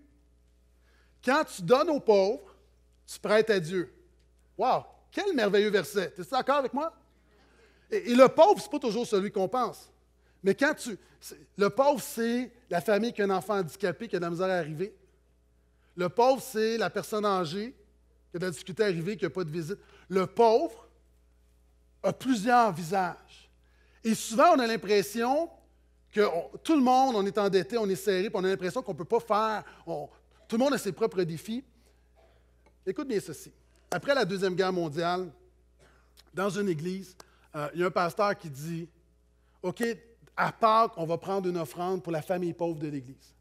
Quand tu donnes aux pauvres, tu prêtes à Dieu. Wow! Quel merveilleux verset! Tu es d'accord avec moi? Et, le pauvre, ce n'est pas toujours celui qu'on pense. Mais quand tu. Le pauvre, c'est la famille qui a un enfant handicapé qui a de la misère à arriver. Le pauvre, c'est la personne âgée a de la difficulté à arriver, qu'il n'y a pas de visite. Le pauvre a plusieurs visages. Et souvent, on a l'impression que tout le monde, on est endetté, on est serré, puis on a l'impression qu'on ne peut pas faire. tout le monde a ses propres défis. Écoute bien ceci. Après la Deuxième Guerre mondiale, dans une église, euh, il y a un pasteur qui dit OK, à Pâques, on va prendre une offrande pour la famille pauvre de l'église.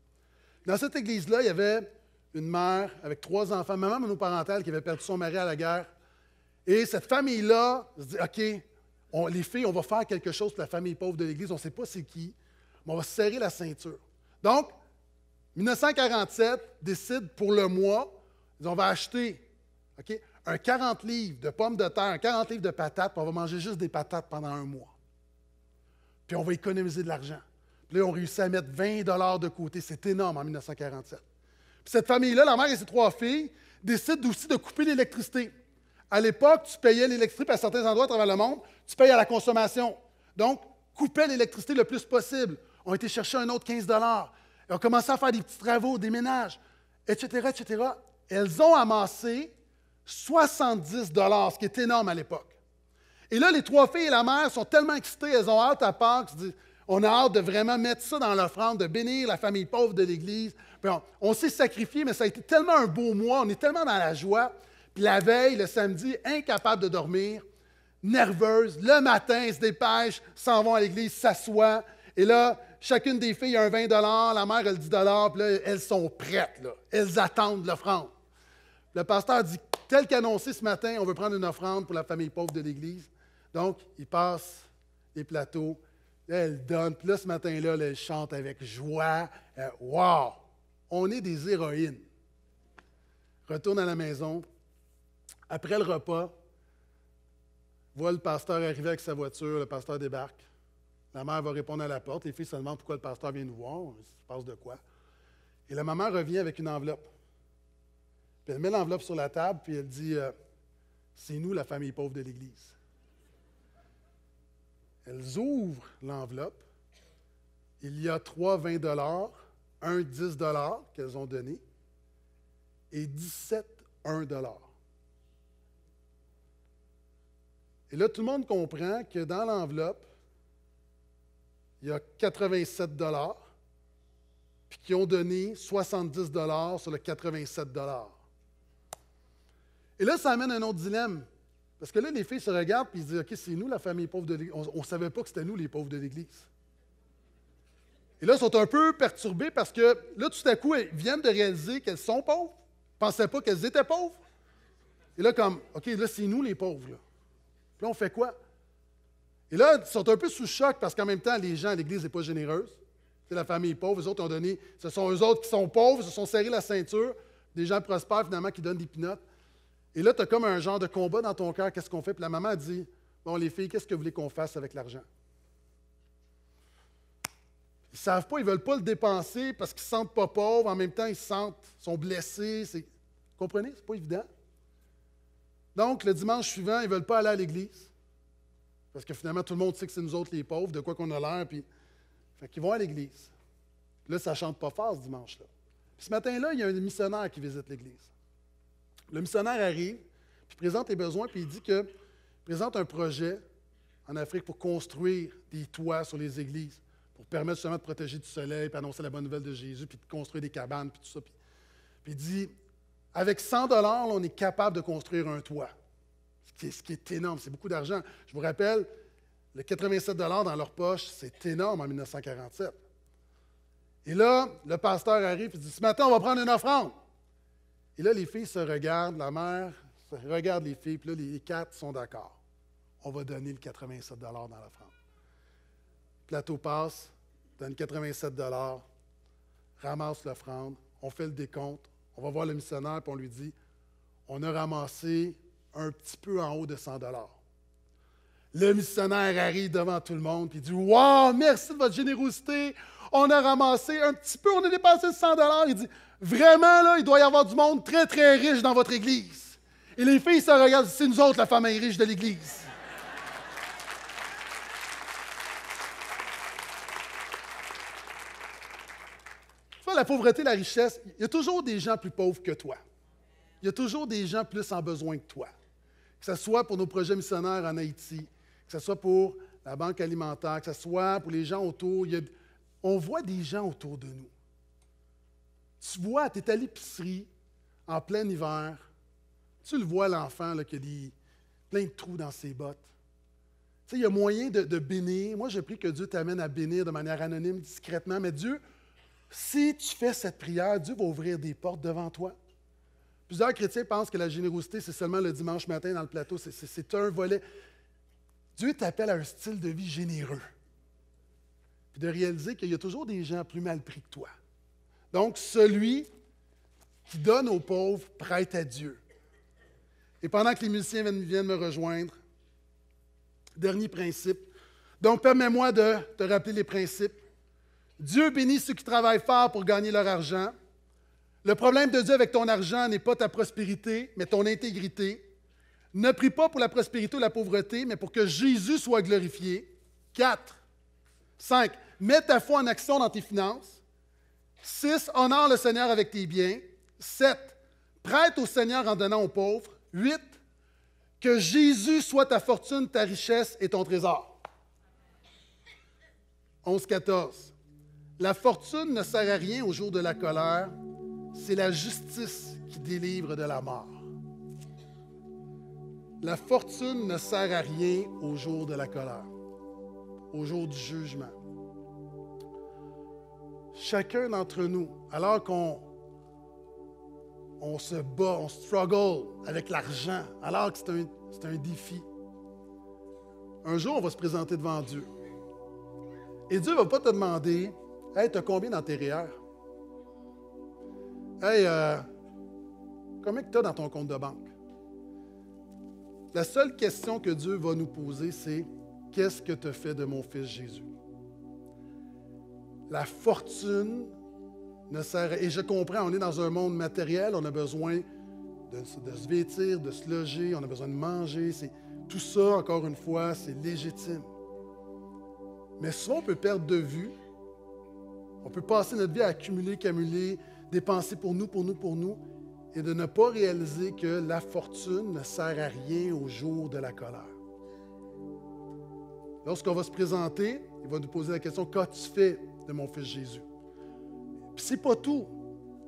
Dans cette église-là, il y avait une mère avec trois enfants, maman monoparentale qui avait perdu son mari à la guerre. Et cette famille-là se dit OK, on, les filles, on va faire quelque chose pour la famille pauvre de l'Église, on ne sait pas c'est qui, mais on va serrer la ceinture. Donc, 1947 décide pour le mois, on va acheter un 40 livres de pommes de terre, un 40 livres de patates, puis on va manger juste des patates pendant un mois. Puis on va économiser de l'argent. Puis là, on réussit à mettre 20 de côté. C'est énorme en 1947. Puis cette famille-là, la mère et ses trois filles, décident aussi de couper l'électricité. À l'époque, tu payais l'électricité à certains endroits à travers le monde, tu payes à la consommation. Donc, couper l'électricité le plus possible. On a été chercher un autre 15 on a commencé à faire des petits travaux, des ménages, etc., etc. Elles ont amassé 70 ce qui est énorme à l'époque. Et là, les trois filles et la mère sont tellement excitées, elles ont hâte à Pâques, se disent on a hâte de vraiment mettre ça dans l'offrande, de bénir la famille pauvre de l'Église. On, on s'est sacrifié, mais ça a été tellement un beau mois, on est tellement dans la joie. Puis la veille, le samedi, incapable de dormir, nerveuse, le matin, ils se dépêchent, s'en vont à l'église, s'assoient. Et là, chacune des filles a un 20 la mère a le 10 puis là, elles sont prêtes, là. elles attendent l'offrande. Le pasteur dit, tel qu'annoncé ce matin, on veut prendre une offrande pour la famille pauvre de l'église. Donc, il passe les plateaux elle donne. Puis là, ce matin-là, elle chante avec joie. Euh, wow! On est des héroïnes. Retourne à la maison. Après le repas, voit le pasteur arriver avec sa voiture. Le pasteur débarque. La mère va répondre à la porte. Les filles se demandent pourquoi le pasteur vient nous voir. Il se passe de quoi? Et la maman revient avec une enveloppe. elle met l'enveloppe sur la table, puis elle dit euh, C'est nous, la famille pauvre de l'Église. Elles ouvrent l'enveloppe. Il y a trois 20 dollars, un 10 qu'elles ont donné et 17 1 dollar. Et là, tout le monde comprend que dans l'enveloppe, il y a 87 dollars, puis qui ont donné 70 dollars sur le 87 dollars. Et là, ça amène un autre dilemme. Parce que là, les filles se regardent et se disent OK, c'est nous la famille pauvre de l'Église. On ne savait pas que c'était nous les pauvres de l'Église. Et là, ils sont un peu perturbés parce que là, tout à coup, elles viennent de réaliser qu'elles sont pauvres. Ils ne pensaient pas qu'elles étaient pauvres. Et là, comme OK, là, c'est nous les pauvres. Là. Puis là, on fait quoi? Et là, ils sont un peu sous choc parce qu'en même temps, les gens à l'Église n'est pas généreuse. C'est la famille pauvre. les autres ont donné. Ce sont eux autres qui sont pauvres, se sont serrés la ceinture. Des gens prospères, finalement, qui donnent des pinottes. Et là, tu as comme un genre de combat dans ton cœur, qu'est-ce qu'on fait? Puis la maman dit, bon, les filles, qu'est-ce que vous voulez qu'on fasse avec l'argent? Ils ne savent pas, ils ne veulent pas le dépenser parce qu'ils ne se sentent pas pauvres. En même temps, ils sentent, sont blessés. Vous comprenez? Ce n'est pas évident. Donc, le dimanche suivant, ils ne veulent pas aller à l'église. Parce que finalement, tout le monde sait que c'est nous autres les pauvres, de quoi qu'on a l'air. Puis... Fait qu'ils vont à l'église. Là, ça ne chante pas fort ce dimanche-là. ce matin-là, il y a un missionnaire qui visite l'église. Le missionnaire arrive, puis présente les besoins, puis il dit que présente un projet en Afrique pour construire des toits sur les églises, pour permettre seulement de protéger du soleil, puis annoncer la bonne nouvelle de Jésus, puis de construire des cabanes, puis tout ça. Puis, il dit, avec 100 dollars, on est capable de construire un toit, ce qui est, énorme, c'est beaucoup d'argent. Je vous rappelle, le 87 dollars dans leur poche, c'est énorme en 1947. Et là, le pasteur arrive il dit, ce matin, on va prendre une offrande. Et là, les filles se regardent, la mère regarde les filles, puis là, les quatre sont d'accord. On va donner le 87 dans la l'offrande. Plateau passe, donne 87 ramasse l'offrande, on fait le décompte, on va voir le missionnaire, puis on lui dit on a ramassé un petit peu en haut de 100 Le missionnaire arrive devant tout le monde, puis dit Wow, merci de votre générosité, on a ramassé un petit peu, on a dépassé 100 Il dit Vraiment, là, il doit y avoir du monde très, très riche dans votre église. Et les filles se regardent, c'est nous autres la famille riche de l'église. tu vois, la pauvreté, la richesse, il y a toujours des gens plus pauvres que toi. Il y a toujours des gens plus en besoin que toi. Que ce soit pour nos projets missionnaires en Haïti, que ce soit pour la banque alimentaire, que ce soit pour les gens autour. on voit des gens autour de nous tu vois, tu es à l'épicerie en plein hiver, tu le vois l'enfant qui a dit plein de trous dans ses bottes. Tu sais, il y a moyen de, de bénir. Moi, j'ai pris que Dieu t'amène à bénir de manière anonyme, discrètement, mais Dieu, si tu fais cette prière, Dieu va ouvrir des portes devant toi. Plusieurs chrétiens pensent que la générosité, c'est seulement le dimanche matin dans le plateau, c'est un volet. Dieu t'appelle à un style de vie généreux. Puis de réaliser qu'il y a toujours des gens plus mal pris que toi. Donc, celui qui donne aux pauvres prête à Dieu. Et pendant que les musiciens viennent me rejoindre, dernier principe. Donc, permets-moi de te rappeler les principes. Dieu bénit ceux qui travaillent fort pour gagner leur argent. Le problème de Dieu avec ton argent n'est pas ta prospérité, mais ton intégrité. Ne prie pas pour la prospérité ou la pauvreté, mais pour que Jésus soit glorifié. Quatre. Cinq. Mets ta foi en action dans tes finances. 6. Honore le Seigneur avec tes biens. 7. Prête au Seigneur en donnant aux pauvres. 8. Que Jésus soit ta fortune, ta richesse et ton trésor. 11, 14. La fortune ne sert à rien au jour de la colère. C'est la justice qui délivre de la mort. La fortune ne sert à rien au jour de la colère, au jour du jugement chacun d'entre nous, alors qu'on se bat, on struggle avec l'argent, alors que c'est un, défi, un jour, on va se présenter devant Dieu. Et Dieu ne va pas te demander Hey, as combien dans tes Hey, euh, combien que as dans ton compte de banque? La seule question que Dieu va nous poser, c'est Qu'est-ce que tu fais de mon fils Jésus? La fortune ne sert à... Et je comprends, on est dans un monde matériel, on a besoin de, se vêtir, de se loger, on a besoin de manger. Tout ça, encore une fois, c'est légitime. Mais souvent, on peut perdre de vue. On peut passer notre vie à accumuler, camuler, dépenser pour nous, pour nous, pour nous, et de ne pas réaliser que la fortune ne sert à rien au jour de la colère. Lorsqu'on va se présenter, il va nous poser la question Qu'as-tu fait de mon fils Jésus. Puis c'est pas tout.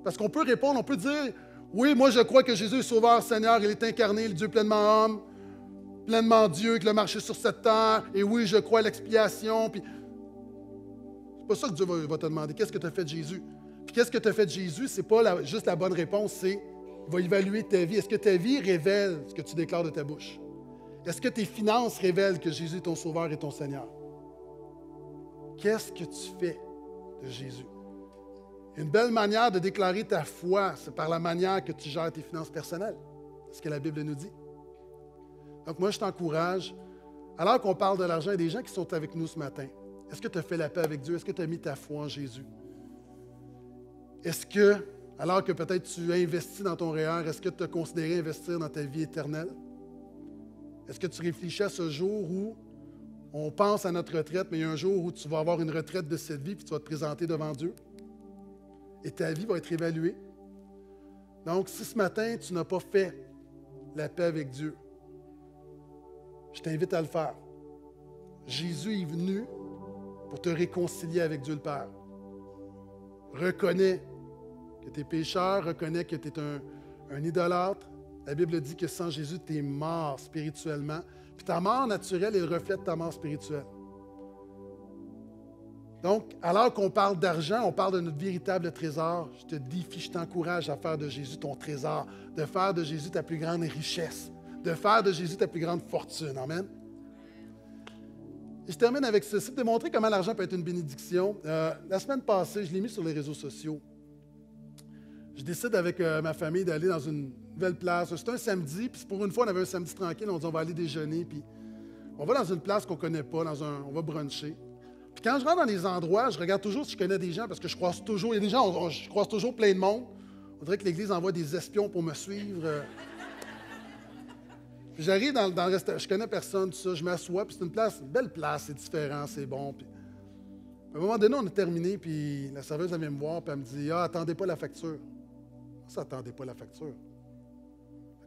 Parce qu'on peut répondre, on peut dire Oui, moi je crois que Jésus est sauveur, Seigneur, il est incarné, le Dieu pleinement homme, pleinement Dieu, qu'il a marché sur cette terre, et oui, je crois à l'expiation. Puis c'est pas ça que Dieu va, te demander. Qu'est-ce que tu as fait de Jésus? Puis qu'est-ce que tu as fait de Jésus? C'est pas juste la bonne réponse, c'est il va évaluer ta vie. Est-ce que ta vie révèle ce que tu déclares de ta bouche? Est-ce que tes finances révèlent que Jésus est ton sauveur et ton Seigneur? Qu'est-ce que tu fais? Jésus. Une belle manière de déclarer ta foi, c'est par la manière que tu gères tes finances personnelles. C'est ce que la Bible nous dit. Donc moi, je t'encourage, alors qu'on parle de l'argent, et des gens qui sont avec nous ce matin. Est-ce que tu as fait la paix avec Dieu? Est-ce que tu as mis ta foi en Jésus? Est-ce que, alors que peut-être tu investi dans ton réel, est-ce que tu as considéré investir dans ta vie éternelle? Est-ce que tu réfléchis à ce jour où on pense à notre retraite, mais il y a un jour où tu vas avoir une retraite de cette vie, puis tu vas te présenter devant Dieu. Et ta vie va être évaluée. Donc, si ce matin, tu n'as pas fait la paix avec Dieu, je t'invite à le faire. Jésus est venu pour te réconcilier avec Dieu le Père. Reconnais que tu es pécheur, reconnais que tu es un, un idolâtre. La Bible dit que sans Jésus, tu es mort spirituellement. Puis ta mort naturelle elle reflète ta mort spirituelle. Donc, alors qu'on parle d'argent, on parle de notre véritable trésor. Je te défie, je t'encourage à faire de Jésus ton trésor, de faire de Jésus ta plus grande richesse, de faire de Jésus ta plus grande fortune. Amen. je termine avec ceci, de montrer comment l'argent peut être une bénédiction. Euh, la semaine passée, je l'ai mis sur les réseaux sociaux je décide avec euh, ma famille d'aller dans une nouvelle place. C'est un samedi, puis pour une fois, on avait un samedi tranquille. On dit on va aller déjeuner, puis on va dans une place qu'on ne connaît pas, on va bruncher. Puis quand je rentre dans les endroits, je regarde toujours si je connais des gens, parce que je croise toujours, il y a des gens, je croise toujours plein de monde. On dirait que l'Église envoie des espions pour me suivre. Euh. Puis j'arrive dans, le restaurant, je connais personne, tout ça, je m'assois, puis c'est une place, belle place, c'est différent, c'est bon. Puis... À un moment donné, on est terminé, puis la serveuse vient me voir, puis elle me dit Ah, attendez pas la facture. On ne pas à la facture.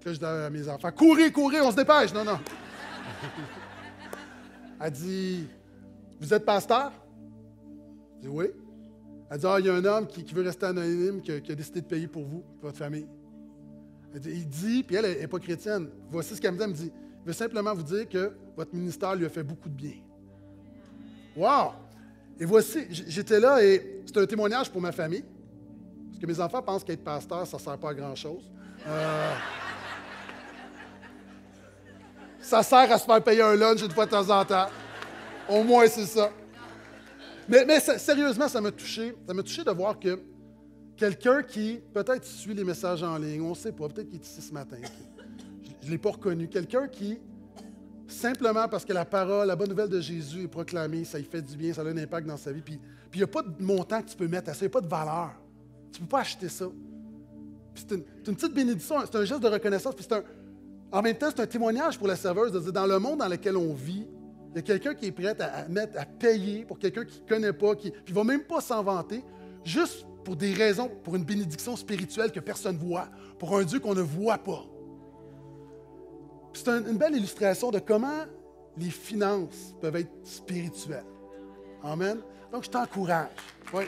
Là, je dis à mes enfants, courez, courez, on se dépêche. Non, non. Elle dit, vous êtes pasteur? Je dis oui. Elle dit, ah, il y a un homme qui, veut rester anonyme, qui, a décidé de payer pour vous, votre famille. Elle dit, il dit, puis elle n'est pas chrétienne. Voici ce qu'elle me dit. Elle me dit, il veut simplement vous dire que votre ministère lui a fait beaucoup de bien. Wow! Et voici, j'étais là et c'est un témoignage pour ma famille. Parce que mes enfants pensent qu'être pasteur, ça ne sert pas à grand-chose. Euh, ça sert à se faire payer un lunch une fois de temps en temps. Au moins, c'est ça. Mais, sérieusement, ça m'a touché. Ça m'a touché de voir que quelqu'un qui peut-être suit les messages en ligne, on ne sait pas, peut-être qu'il est ici ce matin, je ne l'ai pas reconnu, quelqu'un qui, simplement parce que la parole, la bonne nouvelle de Jésus est proclamée, ça lui fait du bien, ça a un impact dans sa vie, puis il n'y a pas de montant que tu peux mettre à ça, il n'y a pas de valeur. Tu ne peux pas acheter ça. C'est une, petite bénédiction, c'est un geste de reconnaissance. Puis un, en même temps, c'est un témoignage pour la serveuse de dire dans le monde dans lequel on vit, il y a quelqu'un qui est prêt à, mettre, à payer pour quelqu'un qui ne connaît pas, qui ne va même pas s'en vanter, juste pour des raisons, pour une bénédiction spirituelle que personne ne voit, pour un Dieu qu'on ne voit pas. C'est une belle illustration de comment les finances peuvent être spirituelles. Amen. Donc, je t'encourage. Oui.